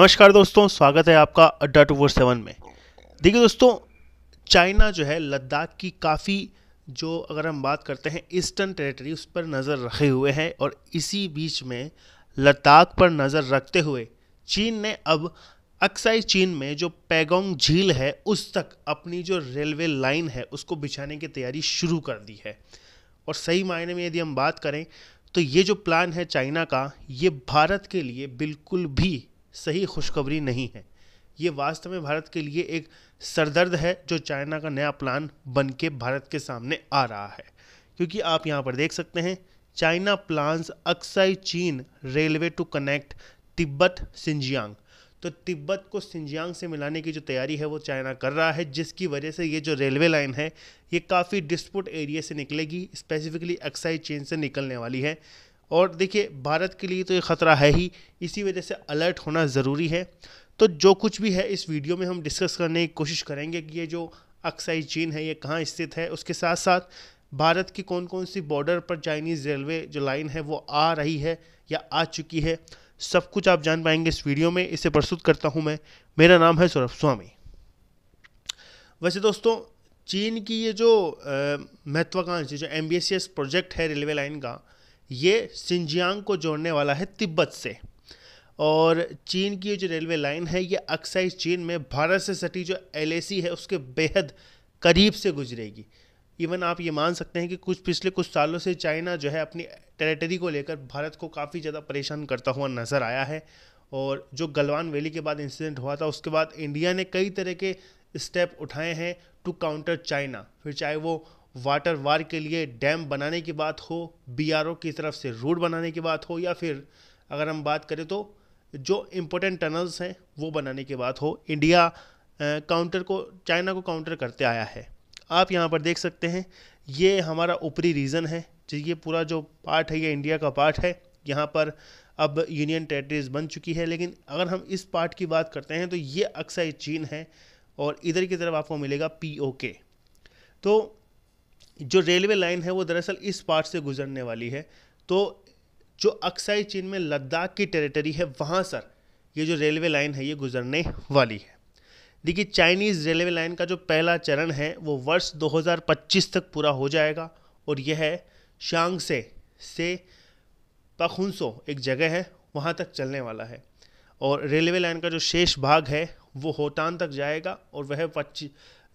नमस्कार दोस्तों स्वागत है आपका अड्डा टू फोर सेवन में देखिए दोस्तों चाइना जो है लद्दाख की काफ़ी जो अगर हम बात करते हैं ईस्टर्न टेरिटरी उस पर नज़र रखे हुए हैं और इसी बीच में लद्दाख पर नज़र रखते हुए चीन ने अब अक्साई चीन में जो पैगोंग झील है उस तक अपनी जो रेलवे लाइन है उसको बिछाने की तैयारी शुरू कर दी है और सही मायने में यदि हम बात करें तो ये जो प्लान है चाइना का ये भारत के लिए बिल्कुल भी सही खुशखबरी नहीं है ये वास्तव में भारत के लिए एक सरदर्द है जो चाइना का नया प्लान बन के भारत के सामने आ रहा है क्योंकि आप यहाँ पर देख सकते हैं China plans Aksai Chin railway to connect Tibet Xinjiang तो तिब्बत को सिंजियांग से मिलाने की जो तैयारी है वो चाइना कर रहा है जिसकी वजह से ये जो रेलवे लाइन है ये काफ़ी डिस्प्यूट एरिया से निकलेगी स्पेसिफिकली अक्साई चीन से निकलने वाली है और देखिए भारत के लिए तो ये ख़तरा है ही इसी वजह से अलर्ट होना ज़रूरी है तो जो कुछ भी है इस वीडियो में हम डिस्कस करने की कोशिश करेंगे कि ये जो अक्साई चीन है ये कहाँ स्थित है उसके साथ साथ भारत की कौन कौन सी बॉर्डर पर चाइनीज़ रेलवे जो लाइन है वो आ रही है या आ चुकी है सब कुछ आप जान पाएंगे इस वीडियो में इसे प्रस्तुत करता हूँ मैं मेरा नाम है सौरभ स्वामी वैसे दोस्तों चीन की ये जो महत्वाकांक्षी जो एम प्रोजेक्ट है रेलवे लाइन का ये सिंजियांग को जोड़ने वाला है तिब्बत से और चीन की जो रेलवे लाइन है ये अक्साइज चीन में भारत से सटी जो एल है उसके बेहद करीब से गुजरेगी इवन आप ये मान सकते हैं कि कुछ पिछले कुछ सालों से चाइना जो है अपनी टेरिटरी को लेकर भारत को काफ़ी ज़्यादा परेशान करता हुआ नज़र आया है और जो गलवान वैली के बाद इंसिडेंट हुआ था उसके बाद इंडिया ने कई तरह के स्टेप उठाए हैं टू काउंटर चाइना फिर चाहे वो वाटर वार के लिए डैम बनाने की बात हो बीआरओ की तरफ से रोड बनाने की बात हो या फिर अगर हम बात करें तो जो इम्पोर्टेंट टनल्स हैं वो बनाने की बात हो इंडिया काउंटर को चाइना को काउंटर करते आया है आप यहाँ पर देख सकते हैं ये हमारा ऊपरी रीजन है ये पूरा जो पार्ट है ये इंडिया का पार्ट है यहाँ पर अब यूनियन टेरेटरीज बन चुकी है लेकिन अगर हम इस पार्ट की बात करते हैं तो ये अक्सर चीन है और इधर की तरफ आपको मिलेगा पी तो जो रेलवे लाइन है वो दरअसल इस पार्ट से गुजरने वाली है तो जो अक्साई चीन में लद्दाख की टेरिटरी है वहाँ सर ये जो रेलवे लाइन है ये गुजरने वाली है देखिए चाइनीज़ रेलवे लाइन का जो पहला चरण है वो वर्ष 2025 तक पूरा हो जाएगा और यह है शांग से से पखुनसो एक जगह है वहाँ तक चलने वाला है और रेलवे लाइन का जो शेष भाग है वो होटान तक जाएगा और वह पच्चीस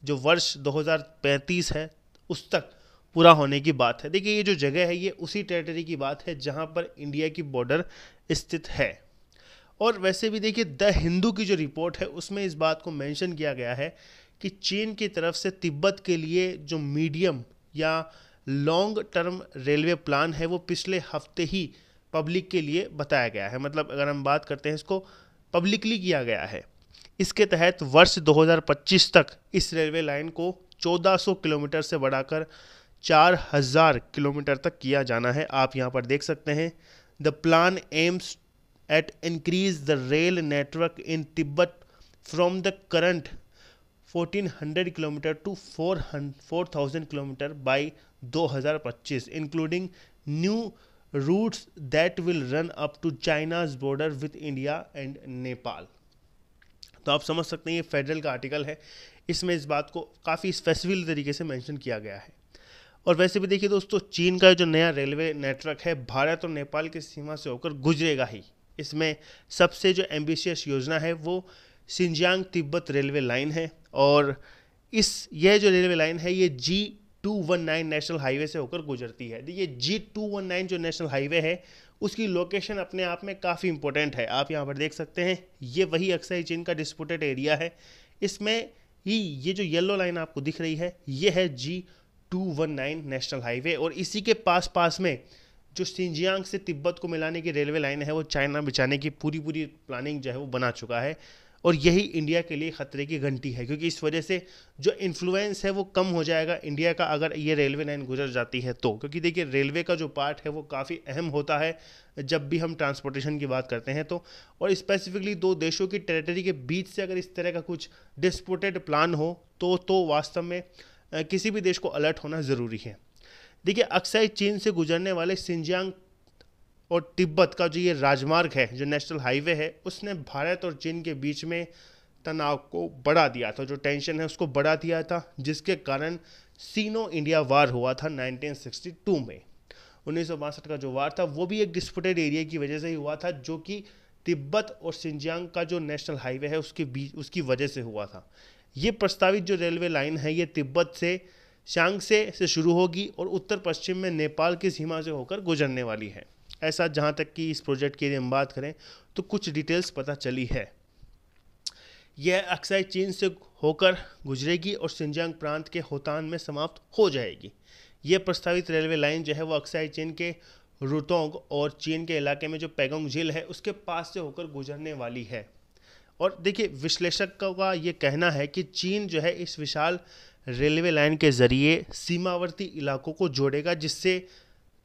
जो वर्ष 2035 है उस तक पूरा होने की बात है देखिए ये जो जगह है ये उसी टेरिटरी की बात है जहाँ पर इंडिया की बॉर्डर स्थित है और वैसे भी देखिए द हिंदू की जो रिपोर्ट है उसमें इस बात को मेंशन किया गया है कि चीन की तरफ से तिब्बत के लिए जो मीडियम या लॉन्ग टर्म रेलवे प्लान है वो पिछले हफ्ते ही पब्लिक के लिए बताया गया है मतलब अगर हम बात करते हैं इसको पब्लिकली किया गया है इसके तहत वर्ष 2025 तक इस रेलवे लाइन को 1400 किलोमीटर से बढ़ाकर चार हज़ार किलोमीटर तक किया जाना है आप यहाँ पर देख सकते हैं the plan aims at increase the rail network in Tibet from the current 1400 kilometre to 4000 kilometre by 2025 including new routes that will run up to China's border with India and Nepal तो आप समझ सकते हैं ये फेडरल का article है इसमें इस बात को काफ़ी स्पेसिफिक तरीके से मेंशन किया गया है और वैसे भी देखिए दोस्तों चीन का जो नया रेलवे नेटवर्क है भारत और नेपाल की सीमा से होकर गुजरेगा ही इसमें सबसे जो एम्बिशियस योजना है वो सिंजियांग तिब्बत रेलवे लाइन है और इस यह जो रेलवे लाइन है ये G two one nine national highway से होकर गुजरती है देखिए जी टू वन नाइन जो नेशनल हाईवे है उसकी लोकेशन अपने आप में काफ़ी इंपॉर्टेंट है आप यहाँ पर देख सकते हैं ये वही अक्सर चीन का डिस्प्यूटेड एरिया है इसमें ही ये जो येलो लाइन आपको दिख रही है ये है जी 219 नेशनल हाईवे और इसी के पास पास में जो सिंजियांग से तिब्बत को मिलाने की रेलवे लाइन है वो चाइना बिछाने की पूरी पूरी प्लानिंग जो है वो बना चुका है और यही इंडिया के लिए ख़तरे की घंटी है क्योंकि इस वजह से जो इन्फ्लुएंस है वो कम हो जाएगा इंडिया का अगर ये रेलवे लाइन गुजर जाती है तो क्योंकि देखिए रेलवे का जो पार्ट है वो काफ़ी अहम होता है जब भी हम ट्रांसपोर्टेशन की बात करते हैं तो और स्पेसिफिकली दो देशों की टेरिटरी के बीच से अगर इस तरह का कुछ डिस्पोटेड प्लान हो तो तो वास्तव में किसी भी देश को अलर्ट होना ज़रूरी है देखिए अक्सर चीन से गुजरने वाले सिंजियांग और तिब्बत का जो ये राजमार्ग है जो नेशनल हाईवे है उसने भारत और चीन के बीच में तनाव को बढ़ा दिया था जो टेंशन है उसको बढ़ा दिया था जिसके कारण सीनो इंडिया वार हुआ था 1962 में उन्नीस का जो वार था वो भी एक डिस्प्यूटेड एरिया की वजह से ही हुआ था जो कि तिब्बत और सिंजियांग का जो नेशनल हाईवे है उसके बीच उसकी वजह से हुआ था ये प्रस्तावित जो रेलवे लाइन है ये तिब्बत से शांग से शुरू होगी और उत्तर पश्चिम में नेपाल की सीमा से होकर गुजरने वाली है ऐसा जहाँ तक कि इस प्रोजेक्ट की लिए हम बात करें तो कुछ डिटेल्स पता चली है यह अक्सर चीन से होकर गुजरेगी और सिंजांग प्रांत के होतान में समाप्त हो जाएगी यह प्रस्तावित रेलवे लाइन जो है वो अक्साई चीन के रुतोंग और चीन के इलाके में जो पैगोंग झील है उसके पास से होकर गुजरने वाली है और देखिए विश्लेषकों का ये कहना है कि चीन जो है इस विशाल रेलवे लाइन के ज़रिए सीमावर्ती इलाकों को जोड़ेगा जिससे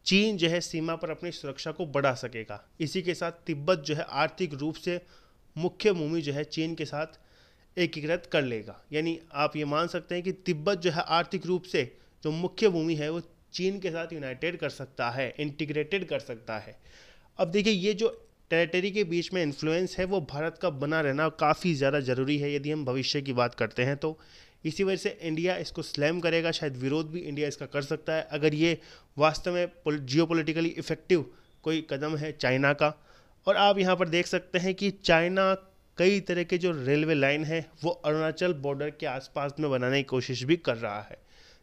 चीन जो है सीमा पर अपनी सुरक्षा को बढ़ा सकेगा इसी के साथ तिब्बत जो है आर्थिक रूप से मुख्य भूमि जो है चीन के साथ एकीकृत कर लेगा यानी आप ये मान सकते हैं कि तिब्बत जो है आर्थिक रूप से जो मुख्य भूमि है वो चीन के साथ यूनाइटेड कर सकता है इंटीग्रेटेड कर सकता है अब देखिए ये जो टेरिटरी के बीच में इन्फ्लुएंस है वो भारत का बना रहना काफ़ी ज़्यादा ज़रूरी है यदि हम भविष्य की बात करते हैं तो इसी वजह से इंडिया इसको स्लैम करेगा शायद विरोध भी इंडिया इसका कर सकता है अगर ये वास्तव में जियो पोलिटिकली इफ़ेक्टिव कोई कदम है चाइना का और आप यहाँ पर देख सकते हैं कि चाइना कई तरह के जो रेलवे लाइन है वो अरुणाचल बॉर्डर के आसपास में बनाने की कोशिश भी कर रहा है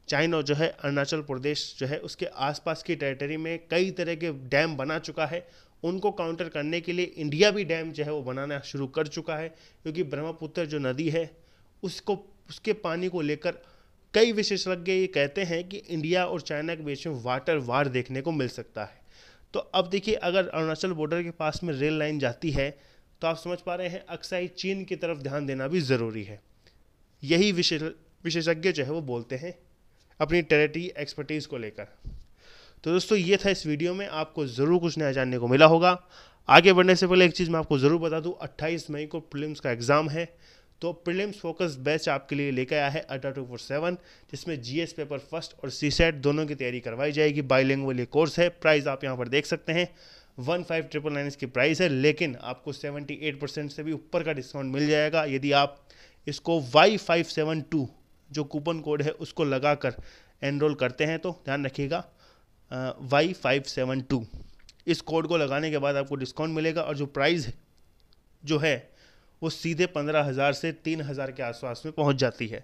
चाइना जो है अरुणाचल प्रदेश जो है उसके आसपास की टेरिटरी में कई तरह के डैम बना चुका है उनको काउंटर करने के लिए इंडिया भी डैम जो है वो बनाना शुरू कर चुका है क्योंकि ब्रह्मपुत्र जो नदी है उसको उसके पानी को लेकर कई विशेषज्ञ ये कहते हैं कि इंडिया और चाइना के बीच में वाटर वार देखने को मिल सकता है तो अब देखिए अगर अरुणाचल बॉर्डर के पास में रेल लाइन जाती है तो आप समझ पा रहे हैं ही चीन की तरफ ध्यान देना भी ज़रूरी है यही विशेषज्ञ जो है वो बोलते हैं अपनी टेरिटरी एक्सपर्टीज़ को लेकर तो दोस्तों ये था इस वीडियो में आपको ज़रूर कुछ नया जानने को मिला होगा आगे बढ़ने से पहले एक चीज़ मैं आपको ज़रूर बता दूँ अट्ठाईस मई को प्रिलिम्स का एग्ज़ाम है तो प्रिलिम्स फोकस बैच आपके लिए लेकर आया है अड्डा टू फोर सेवन जिसमें जीएस पेपर फर्स्ट और सी सेट दोनों की तैयारी करवाई जाएगी बाईलिंग वाली कोर्स है प्राइस आप यहाँ पर देख सकते हैं वन फाइव ट्रिपल नाइन इसकी प्राइस है लेकिन आपको सेवेंटी एट परसेंट से भी ऊपर का डिस्काउंट मिल जाएगा यदि आप इसको वाई फाइव सेवन टू जो कूपन कोड है उसको लगा कर एनरोल करते हैं तो ध्यान रखिएगा वाई फाइव सेवन टू इस कोड को लगाने के बाद आपको डिस्काउंट मिलेगा और जो प्राइस है जो है वो सीधे पंद्रह हज़ार से तीन हज़ार के आसपास में पहुंच जाती है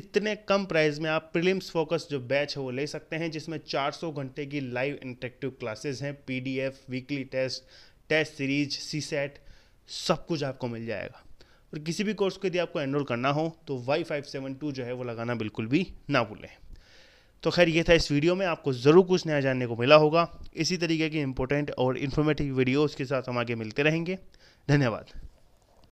इतने कम प्राइस में आप प्रीलिम्स फोकस जो बैच है वो ले सकते हैं जिसमें 400 घंटे की लाइव इंटरेक्टिव क्लासेस हैं PDF weekly test test series CSAT सब कुछ आपको मिल जाएगा और किसी भी कोर्स को यदि आपको एनरोल करना हो तो वाई फाइव सेवन टू जो है वो लगाना बिल्कुल भी ना भूलें तो खैर ये था इस वीडियो में आपको ज़रूर कुछ नया जानने को मिला होगा इसी तरीके की इंपॉर्टेंट और इन्फॉर्मेटिव वीडियोज़ के साथ हम आगे मिलते रहेंगे धन्यवाद